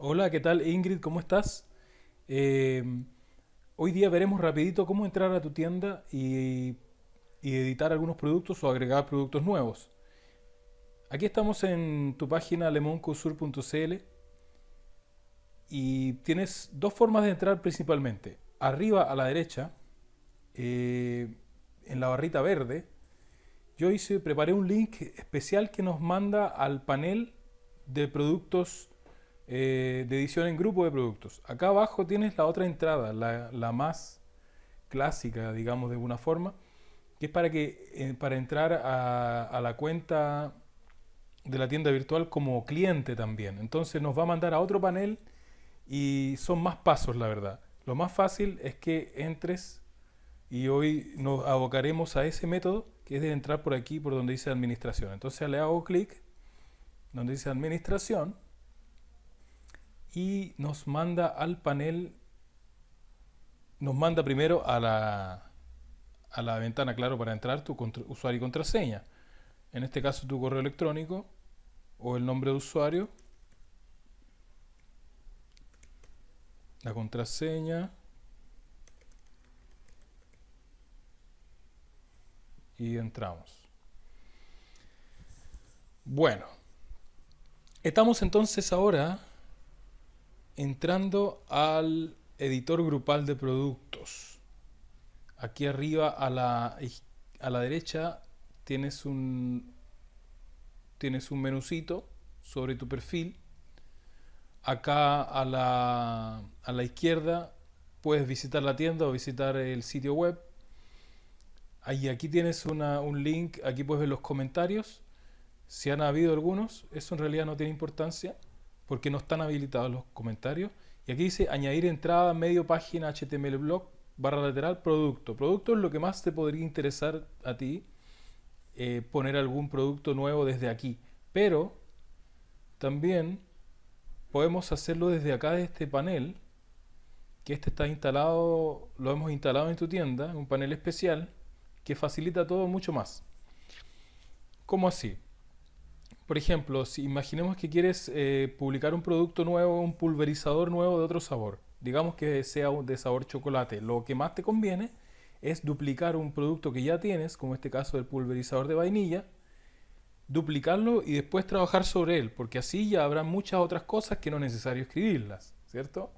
Hola, ¿qué tal Ingrid? ¿Cómo estás? Em, hoy día veremos rapidito cómo entrar a tu tienda y, editar algunos productos o agregar productos nuevos. Aquí estamos en tu página lemoncosur.cl y tienes dos formas de entrar principalmente. Arriba a la derecha, eh, en la barrita verde, yo hice, preparé un link especial que nos manda al panel de productos eh, de edición en grupo de productos. Acá abajo tienes la otra entrada, la, más clásica, digamos de alguna forma, que es para, que, eh, para entrar a, a, la cuenta de la tienda virtual como cliente también. Entonces nos va a mandar a otro panel y son más pasos, la verdad. Lo más fácil es que entres y hoy nos abocaremos a ese método que es de entrar por aquí, por donde dice administración. Entonces le hago clic, donde dice administración y nos manda al panel, nos manda primero a la, a la ventana, claro, para entrar tu usuario y contraseña. En este caso tu correo electrónico o el nombre de usuario, la contraseña y entramos. Bueno, estamos entonces ahora entrando al editor grupal de productos. Aquí arriba a la, a la derecha tienes un, tienes un menucito sobre tu perfil. Acá a la, a la izquierda puedes visitar la tienda o visitar el sitio web. aquí tienes una, un link, aquí puedes ver los comentarios, si han habido algunos, eso en realidad no tiene importancia porque no están habilitados los comentarios. Y aquí dice añadir entrada medio página HTML blog barra lateral producto. Producto es lo que más te podría interesar a ti eh, poner algún producto nuevo desde aquí. Pero también podemos hacerlo desde acá, de este panel, que este está instalado, lo hemos instalado en tu tienda, un panel especial que facilita todo mucho más. ¿Cómo así? Por ejemplo, si imaginemos que quieres eh, publicar un producto nuevo, un pulverizador nuevo de otro sabor, digamos que sea de sabor chocolate, lo que más te conviene es duplicar un producto que ya tienes, como este caso del pulverizador de vainilla, duplicarlo y después trabajar sobre él, porque así ya habrá muchas otras cosas que no es necesario escribirlas, ¿cierto?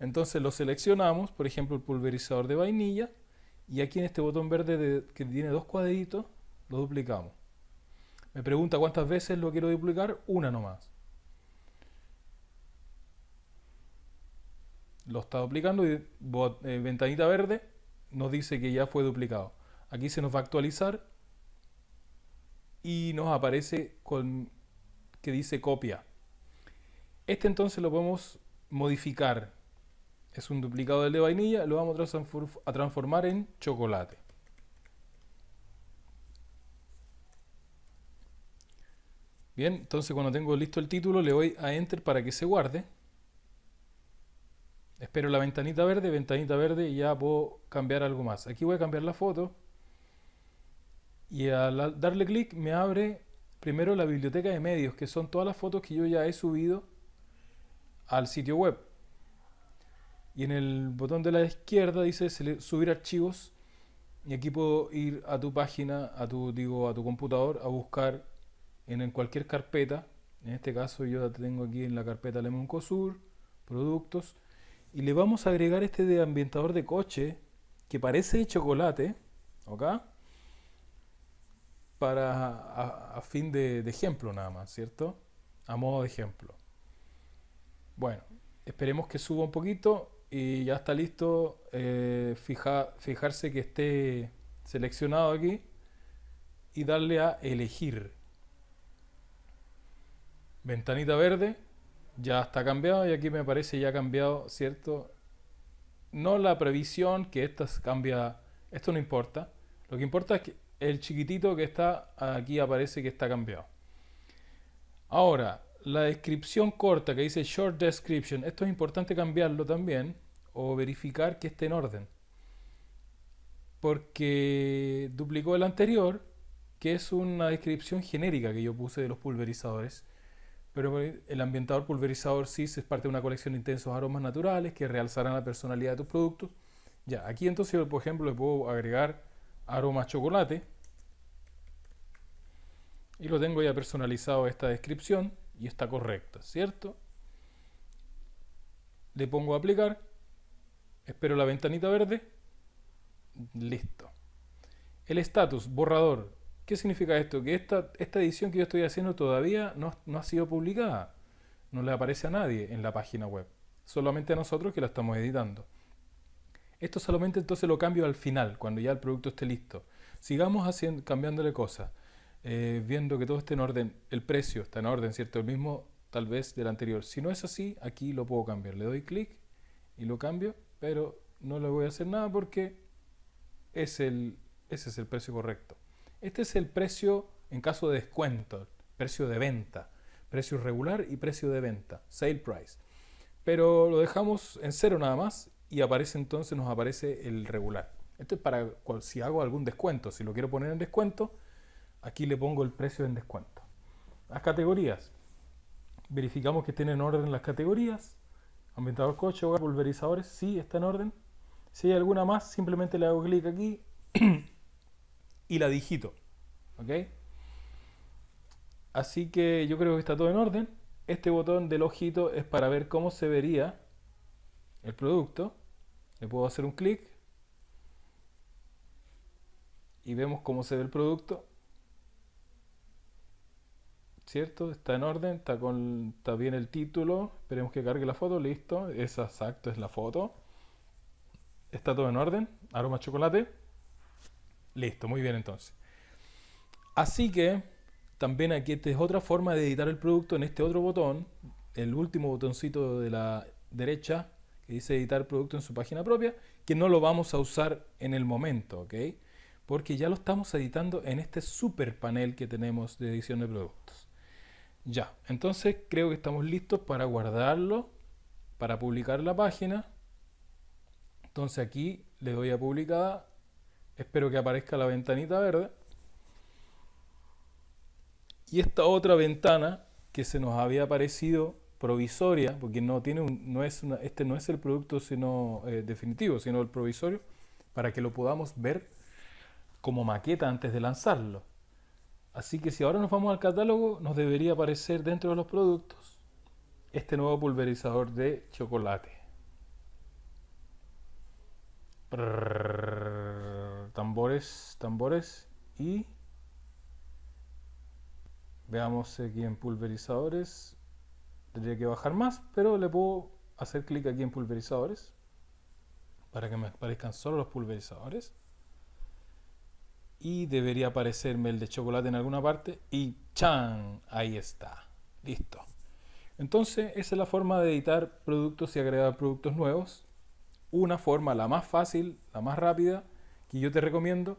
Entonces lo seleccionamos, por ejemplo, el pulverizador de vainilla, y aquí en este botón verde que tiene dos cuadritos, lo duplicamos. Me pregunta cuántas veces lo quiero duplicar, una nomás. Lo está duplicando y eh, ventanita verde nos dice que ya fue duplicado. Aquí se nos va a actualizar y nos aparece que dice copia. Este entonces lo podemos modificar. Es un duplicado del de vainilla, lo vamos a transformar en chocolate. Bien, entonces cuando tengo listo el título le voy a Enter para que se guarde. Espero la ventanita verde, ventanita verde y ya puedo cambiar algo más. Aquí voy a cambiar la foto y al darle clic me abre primero la biblioteca de medios, que son todas las fotos que yo ya he subido al sitio web. Y en el botón de la izquierda dice subir archivos y aquí puedo ir a tu página, a tu, digo, a tu computador a buscar en cualquier carpeta. En este caso yo la tengo aquí en la carpeta Lemoncosur, productos. Y le vamos a agregar este de ambientador de coche que parece de chocolate, acá Para a, fin de, ejemplo nada más, ¿cierto? A modo de ejemplo. Bueno, esperemos que suba un poquito y ya está listo. Eh, fija, fijarse que esté seleccionado aquí y darle a elegir ventanita verde, ya está cambiado y aquí me parece ya cambiado, ¿cierto? No la previsión que esta cambia, esto no importa. Lo que importa es que el chiquitito que está aquí aparece que está cambiado. Ahora, la descripción corta que dice short description, esto es importante cambiarlo también o verificar que esté en orden. Porque duplicó el anterior, que es una descripción genérica que yo puse de los pulverizadores pero el ambientador pulverizador sí es parte de una colección de intensos aromas naturales que realzarán la personalidad de tus productos. Ya, aquí entonces por ejemplo, le puedo agregar aroma chocolate y lo tengo ya personalizado esta descripción y está correcta, ¿cierto? Le pongo a aplicar, espero la ventanita verde, listo. El estatus, borrador, ¿Qué significa esto? Que esta, esta edición que yo estoy haciendo todavía no, ha sido publicada. No le aparece a nadie en la página web. Solamente a nosotros que la estamos editando. Esto solamente entonces lo cambio al final, cuando ya el producto esté listo. Sigamos haciendo, cambiándole cosas, eh, viendo que todo esté en orden. El precio está en orden, ¿cierto? El mismo tal vez del anterior. Si no es así, aquí lo puedo cambiar. Le doy clic y lo cambio, pero no le voy a hacer nada porque es el, ese es el precio correcto. Este es el precio en caso de descuento, precio de venta, precio regular y precio de venta, sale price. Pero lo dejamos en cero nada más y aparece entonces, nos aparece el regular. Esto es para si hago algún descuento, si lo quiero poner en descuento, aquí le pongo el precio en descuento. Las categorías. Verificamos que tienen en orden las categorías. Ambientador coche, pulverizadores, sí, está en orden. Si hay alguna más, simplemente le hago clic aquí y la digito. ¿Ok? Así que yo creo que está todo en orden. Este botón del ojito es para ver cómo se vería el producto. Le puedo hacer un clic. Y vemos cómo se ve el producto. ¿Cierto? Está en orden, está, con, está bien el título. Esperemos que cargue la foto. Listo. Es exacto, es la foto. Está todo en orden. Aroma chocolate. Listo, muy bien entonces. Así que también aquí esta es otra forma de editar el producto en este otro botón, el último botoncito de la derecha que dice editar producto en su página propia, que no lo vamos a usar en el momento, ¿ok? Porque ya lo estamos editando en este super panel que tenemos de edición de productos. Ya, entonces creo que estamos listos para guardarlo, para publicar la página. Entonces aquí le doy a publicada Espero que aparezca la ventanita verde. Y esta otra ventana que se nos había aparecido provisoria, porque no tiene no es este no es el producto sino eh, definitivo, sino el provisorio, para que lo podamos ver como maqueta antes de lanzarlo. Así que si ahora nos vamos al catálogo, nos debería aparecer dentro de los productos este nuevo pulverizador de chocolate tambores, tambores y veamos aquí en pulverizadores tendría que bajar más pero le puedo hacer clic aquí en pulverizadores para que me aparezcan solo los pulverizadores y debería aparecerme el de chocolate en alguna parte y ¡chan! ahí está listo entonces esa es la forma de editar productos y agregar productos nuevos una forma la más fácil la más rápida y yo te recomiendo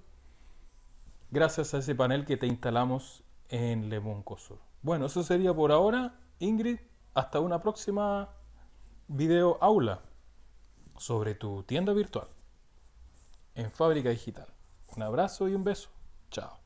gracias a ese panel que te instalamos en Lemoncosur. Sur. Bueno, eso sería por ahora, Ingrid. Hasta una próxima video aula sobre tu tienda virtual en Fábrica Digital. Un abrazo y un beso. Chao.